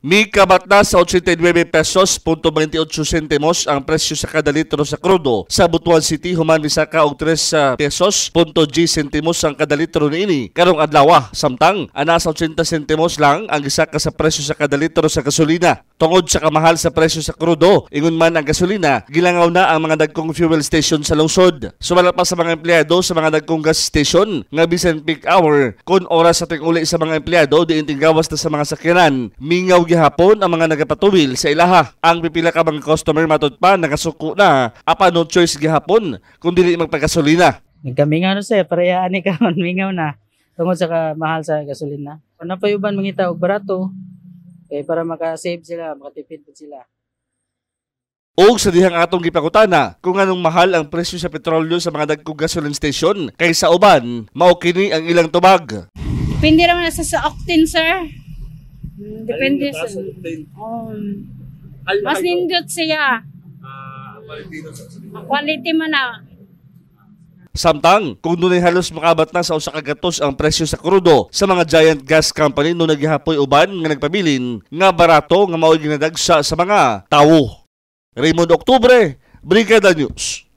May kamatna sa 89 pesos, punto 28 centimos ang presyo sa kada litro sa krudo. Sa Butuan City, human misaka og 3 ah, pesos, punto G centimos ang kada litro niini. Karong adlaw, ah, samtang ana sa 80 centimos lang ang isa ka sa presyo sa kada litro sa gasolina. Tungod sa kamahal sa presyo sa krudo, ingon man ang gasolina, gilangaw na ang mga dagkong fuel station sa lungsod. Sumala pa sa mga empleyado sa mga dagkong gas station nga bisan peak hour kun oras sa tinguli sa mga empleyado diin tinggawas na sa mga sakyanan. Mingaw gihapon ang mga nagapatuwil sa ilaha. Ang pipila ka mga customer matod pa nakasuko na apa no choice gihapon kun dili magpagasolina. Nagkamingaw na sir, pareha ani ka mingaw na tungod sa kamahal sa gasolina. Kung napayuban mangita og barato, kaya eh, para makasave sila, makatipid po sila. O sa dihang atong gipakutana, kung anong mahal ang presyo sa petrolyo sa mga dagkong gasoline station kaysa uban, mao kini ang ilang tubag. Depende naman sa sa octane, sir. Depende sa octane. Um, mas nindot siya. Uh, quality man na. Samtang, kung doon ay halos makabat na sa usa ka gatos ang presyo sa krudo sa mga giant gas company no naghihapoy uban nga nagpabilin nga barato nga mao'y ginadagsa sa mga tawo. Raymond Oktubre, Brigada News.